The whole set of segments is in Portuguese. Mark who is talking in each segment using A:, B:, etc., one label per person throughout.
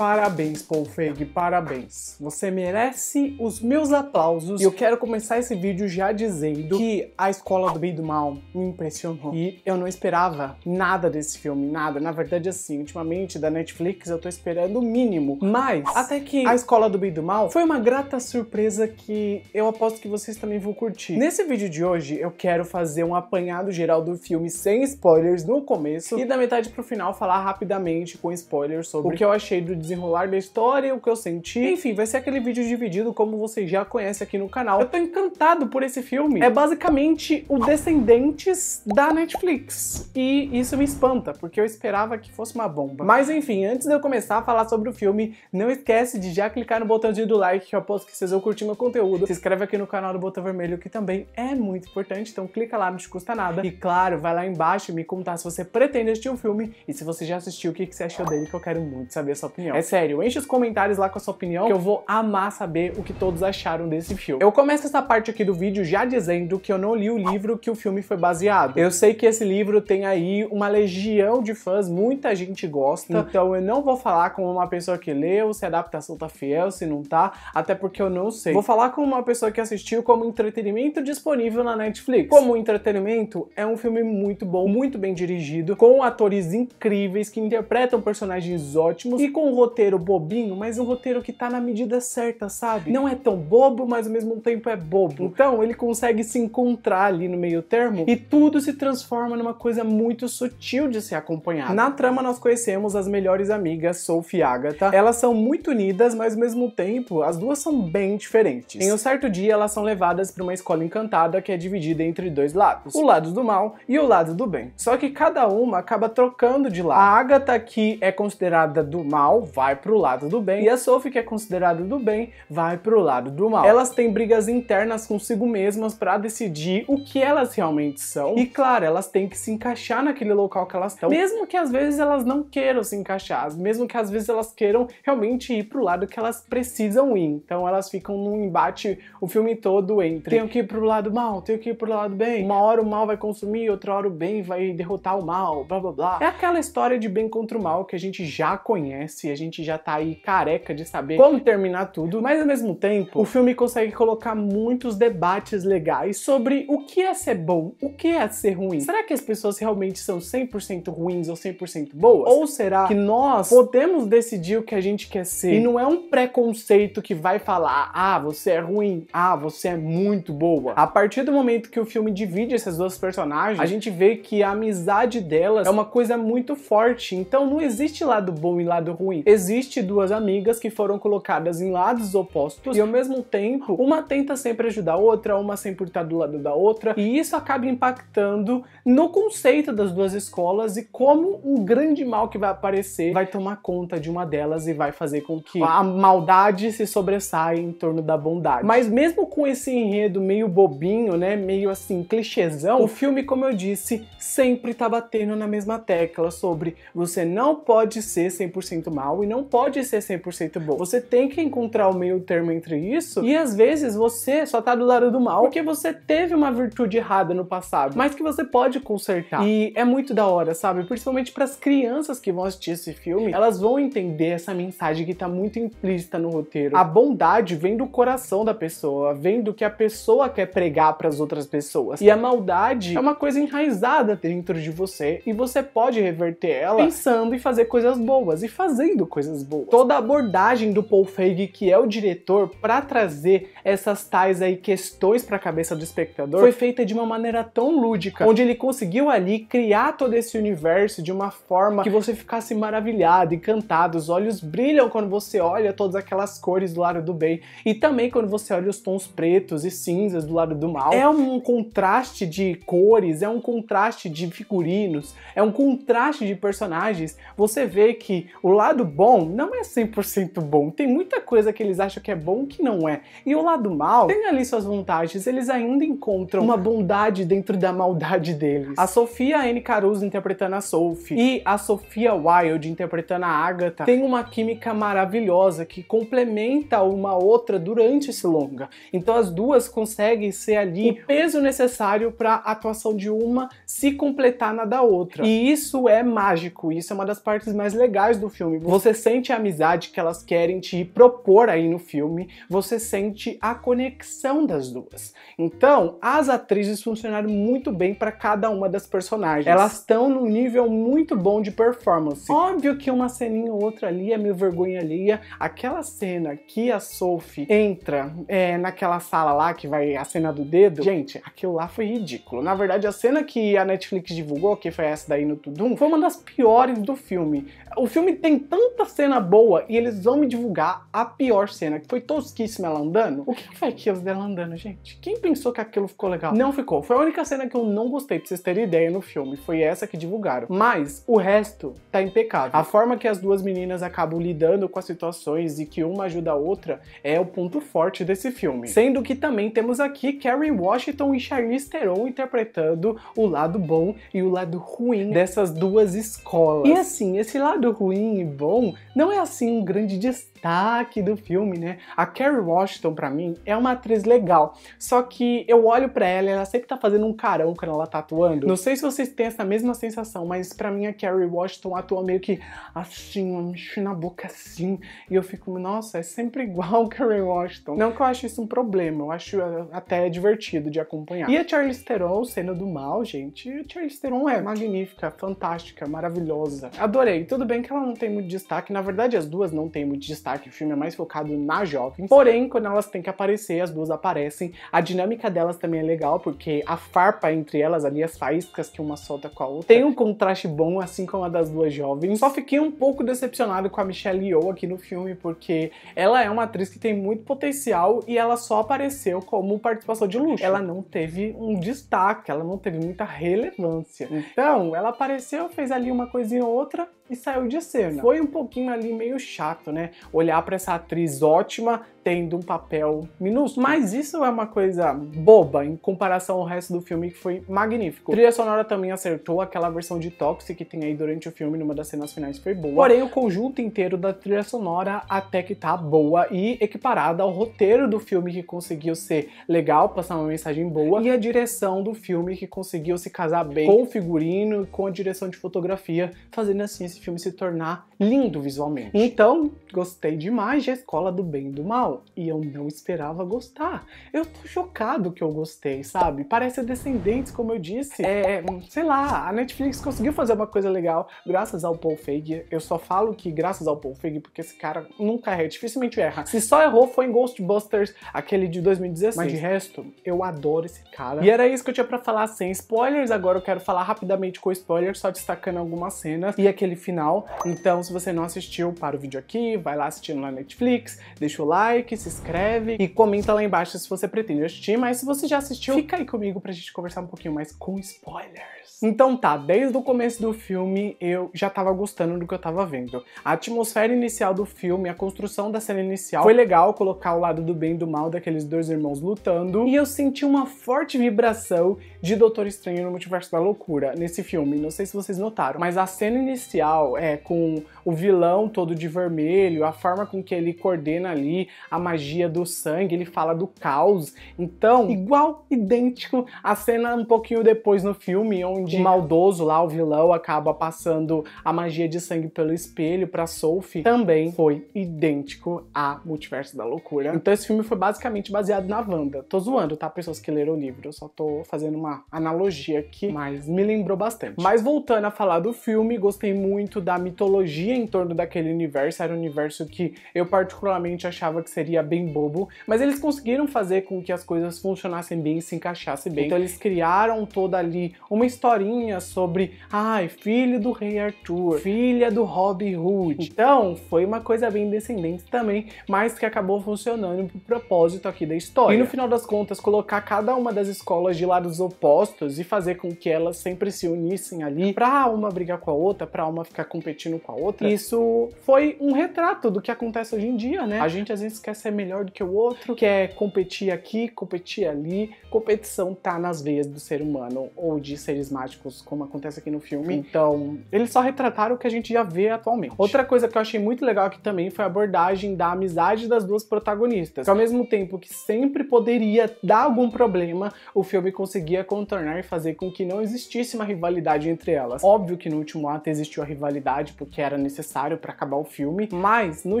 A: Parabéns, Paul Feig, parabéns. Você merece os meus aplausos. E eu quero começar esse vídeo já dizendo que a Escola do Bem e do Mal me impressionou. E eu não esperava nada desse filme, nada. Na verdade, assim, ultimamente da Netflix eu tô esperando o mínimo. Mas, até que a Escola do Bem e do Mal foi uma grata surpresa que eu aposto que vocês também vão curtir. Nesse vídeo de hoje, eu quero fazer um apanhado geral do filme sem spoilers no começo e da metade pro final falar rapidamente com spoilers sobre o que eu achei do desenrolar da história, o que eu senti. Enfim, vai ser aquele vídeo dividido como você já conhece aqui no canal. Eu tô encantado por esse filme. É basicamente o Descendentes da Netflix. E isso me espanta, porque eu esperava que fosse uma bomba. Mas enfim, antes de eu começar a falar sobre o filme, não esquece de já clicar no botãozinho do like, que eu aposto que vocês vão curtir meu conteúdo. Se inscreve aqui no canal do Botão Vermelho, que também é muito importante, então clica lá, não te custa nada. E claro, vai lá embaixo e me contar se você pretende assistir o um filme e se você já assistiu, o que, que você achou dele, que eu quero muito saber a sua opinião. É é sério, enche os comentários lá com a sua opinião que eu vou amar saber o que todos acharam desse filme. Eu começo essa parte aqui do vídeo já dizendo que eu não li o livro que o filme foi baseado. Eu sei que esse livro tem aí uma legião de fãs, muita gente gosta, então, então eu não vou falar como uma pessoa que leu, se a adaptação tá fiel, se não tá, até porque eu não sei. Vou falar como uma pessoa que assistiu como entretenimento disponível na Netflix. Como entretenimento, é um filme muito bom, muito bem dirigido, com atores incríveis que interpretam personagens ótimos e com roteiro bobinho, mas um roteiro que tá na medida certa, sabe? Não é tão bobo, mas ao mesmo tempo é bobo. Então ele consegue se encontrar ali no meio termo e tudo se transforma numa coisa muito sutil de ser acompanhada. Na trama nós conhecemos as melhores amigas, Sophie e Agatha. Elas são muito unidas, mas ao mesmo tempo as duas são bem diferentes. Em um certo dia elas são levadas para uma escola encantada que é dividida entre dois lados. O lado do mal e o lado do bem. Só que cada uma acaba trocando de lado. A Agatha que é considerada do mal, vai pro lado do bem, e a Sophie, que é considerada do bem, vai pro lado do mal. Elas têm brigas internas consigo mesmas para decidir o que elas realmente são. E claro, elas têm que se encaixar naquele local que elas estão, mesmo que às vezes elas não queiram se encaixar, mesmo que às vezes elas queiram realmente ir pro lado que elas precisam ir. Então elas ficam num embate o filme todo entre tenho que ir pro lado mal, tenho que ir pro lado bem. Uma hora o mal vai consumir, outra hora o bem vai derrotar o mal, blá blá blá. É aquela história de bem contra o mal que a gente já conhece, gente já tá aí careca de saber como terminar tudo, mas ao mesmo tempo, o filme consegue colocar muitos debates legais sobre o que é ser bom, o que é ser ruim. Será que as pessoas realmente são 100% ruins ou 100% boas? Ou será que nós podemos decidir o que a gente quer ser? E não é um preconceito que vai falar, ah, você é ruim, ah, você é muito boa. A partir do momento que o filme divide essas duas personagens, a gente vê que a amizade delas é uma coisa muito forte. Então não existe lado bom e lado ruim. Existe duas amigas que foram colocadas em lados opostos e ao mesmo tempo uma tenta sempre ajudar a outra, uma sempre estar tá do lado da outra e isso acaba impactando no conceito das duas escolas e como um grande mal que vai aparecer vai tomar conta de uma delas e vai fazer com que a maldade se sobressaia em torno da bondade. Mas mesmo com esse enredo meio bobinho, né, meio assim clichêzão, o filme, como eu disse, sempre tá batendo na mesma tecla sobre você não pode ser 100% mal e não pode ser 100% bom. Você tem que encontrar o meio termo entre isso e às vezes você só tá do lado do mal porque você teve uma virtude errada no passado, mas que você pode consertar. E é muito da hora, sabe? Principalmente para as crianças que vão assistir esse filme, elas vão entender essa mensagem que tá muito implícita no roteiro. A bondade vem do coração da pessoa, vem do que a pessoa quer pregar para as outras pessoas. E a maldade é uma coisa enraizada dentro de você e você pode reverter ela pensando em fazer coisas boas e fazendo coisas boas. Toda a abordagem do Paul Feig, que é o diretor, para trazer essas tais aí questões para a cabeça do espectador, foi feita de uma maneira tão lúdica, onde ele conseguiu ali criar todo esse universo de uma forma que você ficasse maravilhado, encantado, os olhos brilham quando você olha todas aquelas cores do lado do bem e também quando você olha os tons pretos e cinzas do lado do mal. É um contraste de cores, é um contraste de figurinos, é um contraste de personagens. Você vê que o lado bom não é 100% bom. Tem muita coisa que eles acham que é bom que não é. E o lado mal tem ali suas vantagens, eles ainda encontram uma bondade dentro da maldade deles. A Sofia N. Caruso interpretando a Sophie e a Sofia Wilde interpretando a Agatha tem uma química maravilhosa que complementa uma outra durante esse longa. Então as duas conseguem ser ali o peso necessário para a atuação de uma se completar na da outra. E isso é mágico, isso é uma das partes mais legais do filme. Você você sente a amizade que elas querem te propor aí no filme, você sente a conexão das duas. Então, as atrizes funcionaram muito bem para cada uma das personagens. Elas estão num nível muito bom de performance. Óbvio que uma ceninha ou outra ali é meio vergonha alheia. Aquela cena que a Sophie entra é, naquela sala lá que vai a cena do dedo, gente, aquilo lá foi ridículo. Na verdade, a cena que a Netflix divulgou, que foi essa daí no Tudum, foi uma das piores do filme. O filme tem tanto tanta cena boa e eles vão me divulgar a pior cena, que foi tosquíssima ela andando. O que foi aquilo dela andando, gente? Quem pensou que aquilo ficou legal? Não ficou. Foi a única cena que eu não gostei, pra vocês terem ideia no filme. Foi essa que divulgaram. Mas o resto tá impecável. A forma que as duas meninas acabam lidando com as situações e que uma ajuda a outra é o ponto forte desse filme. Sendo que também temos aqui Kerry Washington e Charlize Theron interpretando o lado bom e o lado ruim dessas duas escolas. E assim, esse lado ruim e bom bom, não é assim um grande destaque destaque do filme, né? A Kerry Washington, para mim, é uma atriz legal, só que eu olho para ela e ela sempre tá fazendo um carão quando ela tá atuando. Não sei se vocês têm essa mesma sensação, mas para mim a Kerry Washington atua meio que assim, um na boca assim, e eu fico, nossa, é sempre igual a Kerry Washington. Não que eu acho isso um problema, eu acho eh, até divertido de acompanhar. E a Charlize Theron, cena do mal, gente, a Charlize Theron é magnífica, fantástica, maravilhosa. Adorei. Tudo bem que ela não tem muito destaque, na verdade as duas não têm muito destaque, que o filme é mais focado nas jovens. Porém, né? quando elas têm que aparecer, as duas aparecem. A dinâmica delas também é legal, porque a farpa entre elas ali, as faíscas que uma solta com a outra, tem um contraste bom, assim como a das duas jovens. Só fiquei um pouco decepcionado com a Michelle Yeoh aqui no filme, porque ela é uma atriz que tem muito potencial e ela só apareceu como participação de luxo. Ela não teve um destaque, ela não teve muita relevância. Então, ela apareceu, fez ali uma coisinha ou outra, e saiu de cena. Foi um pouquinho ali meio chato, né? Olhar para essa atriz ótima tendo um papel minúsculo. Mas isso é uma coisa boba em comparação ao resto do filme, que foi magnífico. A trilha sonora também acertou, aquela versão de Toxic que tem aí durante o filme, numa das cenas finais, foi boa. Porém, o conjunto inteiro da trilha sonora até que tá boa e equiparada ao roteiro do filme, que conseguiu ser legal, passar uma mensagem boa, e a direção do filme, que conseguiu se casar bem com o figurino, e com a direção de fotografia, fazendo assim esse filme se tornar lindo visualmente. Então, gostei demais de A Escola do Bem e do Mal legal e eu não esperava gostar. Eu tô chocado que eu gostei, sabe? Parece Descendentes, como eu disse. É. é, sei lá, a Netflix conseguiu fazer uma coisa legal graças ao Paul Feig. Eu só falo que graças ao Paul Feig porque esse cara nunca erra, dificilmente erra. Se só errou foi em Ghostbusters, aquele de 2016. Mas de resto, eu adoro esse cara. E era isso que eu tinha para falar sem spoilers. Agora eu quero falar rapidamente com spoilers, só destacando algumas cenas e aquele final. Então, se você não assistiu, para o vídeo aqui, vai lá assistindo na Netflix, deixa o like, like, se inscreve e comenta lá embaixo se você pretende assistir, mas se você já assistiu, fica aí comigo pra gente conversar um pouquinho mais com spoilers. Então tá, desde o começo do filme eu já tava gostando do que eu tava vendo. A atmosfera inicial do filme, a construção da cena inicial, foi legal colocar o lado do bem e do mal daqueles dois irmãos lutando, e eu senti uma forte vibração de Doutor Estranho no Multiverso da Loucura nesse filme. Não sei se vocês notaram, mas a cena inicial é com o vilão todo de vermelho, a forma com que ele coordena ali a magia do sangue, ele fala do caos. Então, igual, idêntico a cena um pouquinho depois no filme, onde o maldoso lá, o vilão, acaba passando a magia de sangue pelo espelho pra Sophie, também foi idêntico a Multiverso da Loucura. Então esse filme foi basicamente baseado na Wanda. Tô zoando, tá? Pessoas que leram o livro, eu só tô fazendo uma analogia aqui, mas me lembrou bastante. Mas voltando a falar do filme, gostei muito da mitologia em torno daquele universo, era um universo que eu particularmente achava que seria seria bem bobo, mas eles conseguiram fazer com que as coisas funcionassem bem e se encaixassem bem. Então eles criaram toda ali uma historinha sobre, ai, ah, filho do rei Arthur, filha do Robin Hood. Então foi uma coisa bem descendente também, mas que acabou funcionando pro propósito aqui da história. E no final das contas, colocar cada uma das escolas de lados opostos e fazer com que elas sempre se unissem ali pra uma brigar com a outra, pra uma ficar competindo com a outra. Isso foi um retrato do que acontece hoje em dia, né? A gente às vezes quer quer ser melhor do que o outro, quer competir aqui, competir ali. Competição tá nas veias do ser humano ou de seres mágicos, como acontece aqui no filme. Então, eles só retrataram o que a gente já vê atualmente. Outra coisa que eu achei muito legal aqui também foi a abordagem da amizade das duas protagonistas. Que ao mesmo tempo que sempre poderia dar algum problema, o filme conseguia contornar e fazer com que não existisse uma rivalidade entre elas. Óbvio que no último ato existiu a rivalidade porque era necessário para acabar o filme, mas no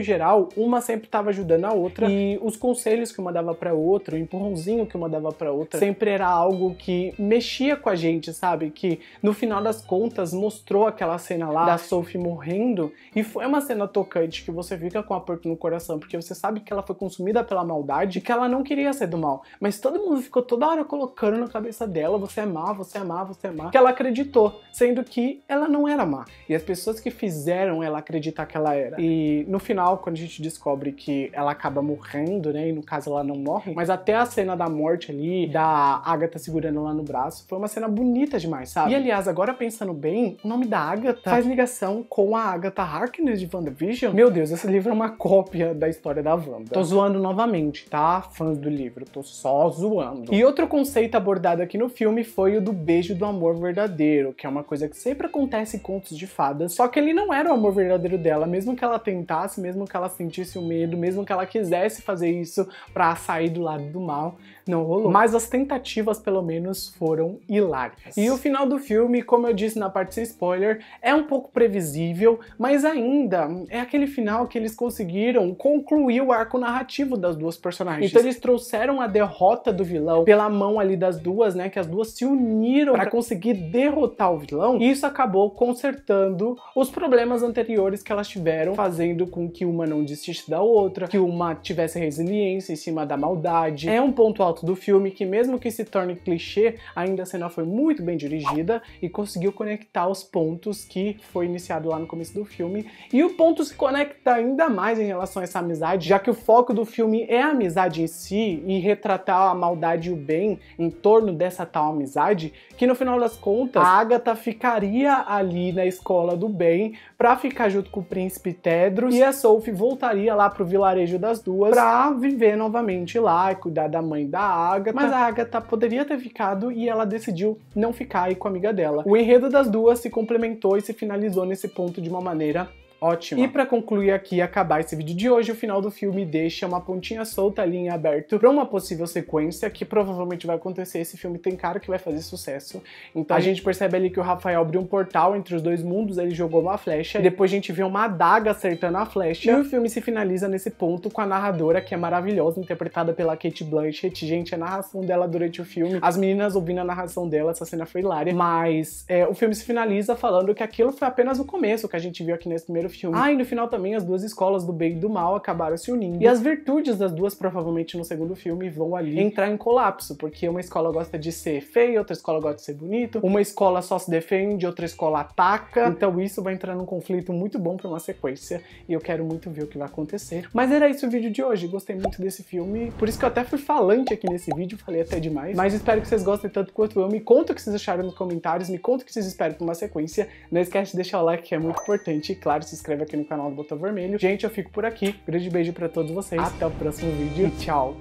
A: geral, uma sempre estava ajudando a outra e os conselhos que uma dava para outra, o empurrãozinho que uma dava para outra, sempre era algo que mexia com a gente, sabe? Que no final das contas mostrou aquela cena lá da Sophie morrendo e foi uma cena tocante que você fica com a porta no coração, porque você sabe que ela foi consumida pela maldade e que ela não queria ser do mal, mas todo mundo ficou toda hora colocando na cabeça dela, você é má, você é má, você é má, que ela acreditou, sendo que ela não era má. E as pessoas que fizeram ela acreditar que ela era. E no final, quando a gente descobre que ela acaba acaba morrendo, né? E no caso ela não morre. Mas até a cena da morte ali, da Agatha segurando lá no braço, foi uma cena bonita demais, sabe? E aliás, agora pensando bem, o nome da Agatha faz ligação com a Agatha Harkness de WandaVision. Meu Deus, esse livro é uma cópia da história da Wanda. Tô zoando novamente, tá? Fãs do livro, tô só zoando. E outro conceito abordado aqui no filme foi o do beijo do amor verdadeiro, que é uma coisa que sempre acontece em contos de fadas, só que ele não era o amor verdadeiro dela, mesmo que ela tentasse, mesmo que ela sentisse o medo, mesmo que ela quisesse quisesse fazer isso para sair do lado do mal, não rolou. Mas as tentativas, pelo menos, foram hilárias. E o final do filme, como eu disse na parte sem spoiler, é um pouco previsível, mas ainda é aquele final que eles conseguiram concluir o arco narrativo das duas personagens. Então eles trouxeram a derrota do vilão pela mão ali das duas, né? Que as duas se uniram para conseguir derrotar o vilão. E isso acabou consertando os problemas anteriores que elas tiveram, fazendo com que uma não desistisse da outra, que uma tivesse resiliência em cima da maldade. É um ponto alto do filme que, mesmo que se torne clichê, ainda assim a cena foi muito bem dirigida e conseguiu conectar os pontos que foi iniciado lá no começo do filme. E o ponto se conecta ainda mais em relação a essa amizade, já que o foco do filme é a amizade em si e retratar a maldade e o bem em torno dessa tal amizade, que no final das contas, a Agatha ficaria ali na escola do bem para ficar junto com o príncipe Tedros e a Sophie voltaria lá pro vilarejo das duas para viver novamente lá e cuidar da mãe da da Agatha, mas a Agatha poderia ter ficado e ela decidiu não ficar aí com a amiga dela. O enredo das duas se complementou e se finalizou nesse ponto de uma maneira ótima. E para concluir aqui e acabar esse vídeo de hoje, o final do filme deixa uma pontinha solta ali em aberto para uma possível sequência que provavelmente vai acontecer. Esse filme tem cara que vai fazer sucesso. Então a gente percebe ali que o Rafael abriu um portal entre os dois mundos, ele jogou uma flecha, e depois a gente vê uma adaga acertando a flecha. E o filme se finaliza nesse ponto com a narradora, que é maravilhosa, interpretada pela Kate Blanchett. Gente, a narração dela durante o filme, as meninas ouvindo a narração dela, essa cena foi hilária. Mas é, o filme se finaliza falando que aquilo foi apenas o começo que a gente viu aqui nesse primeiro filme. Ah, e no final também as duas escolas do bem e do mal acabaram se unindo. E as virtudes das duas, provavelmente no segundo filme, vão ali entrar em colapso, porque uma escola gosta de ser feia, outra escola gosta de ser bonito, uma escola só se defende, outra escola ataca. Então isso vai entrar num conflito muito bom para uma sequência e eu quero muito ver o que vai acontecer. Mas era isso o vídeo de hoje. Gostei muito desse filme, por isso que eu até fui falante aqui nesse vídeo, falei até demais. Mas espero que vocês gostem tanto quanto eu. Me conta o que vocês acharam nos comentários, me conta o que vocês esperam pra uma sequência. Não esquece de deixar o like que é muito importante e claro, se inscreve aqui no canal do Botão Vermelho. Gente, eu fico por aqui. Grande beijo para todos vocês. Até o próximo vídeo. E tchau.